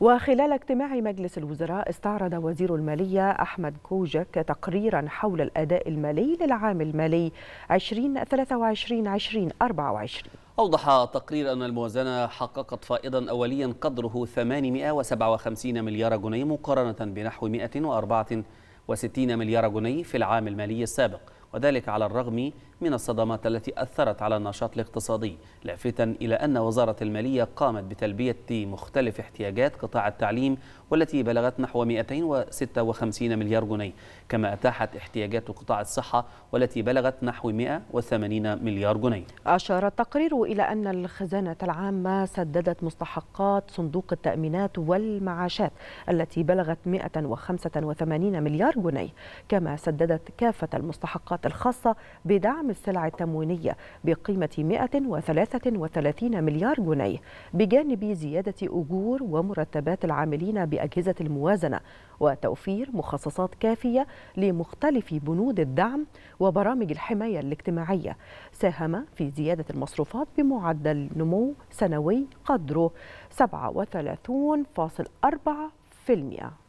وخلال اجتماع مجلس الوزراء استعرض وزير المالية أحمد كوجك تقريرا حول الأداء المالي للعام المالي 2023-2024 أوضح تقرير أن الموازنة حققت فائضا أوليا قدره 857 مليار جنيه مقارنة بنحو 164 مليار جنيه في العام المالي السابق وذلك على الرغم من الصدمات التي أثرت على النشاط الاقتصادي لافتا إلى أن وزارة المالية قامت بتلبية مختلف احتياجات قطاع التعليم والتي بلغت نحو 256 مليار جنيه كما أتاحت احتياجات قطاع الصحة والتي بلغت نحو 180 مليار جنيه أشار التقرير إلى أن الخزانة العامة سددت مستحقات صندوق التأمينات والمعاشات التي بلغت 185 مليار جنيه كما سددت كافة المستحقات الخاصة بدعم السلع التموينية بقيمة 133 مليار جنيه بجانب زيادة أجور ومرتبات العاملين بأجهزة الموازنة وتوفير مخصصات كافية لمختلف بنود الدعم وبرامج الحماية الاجتماعية ساهم في زيادة المصروفات بمعدل نمو سنوي قدره 37.4%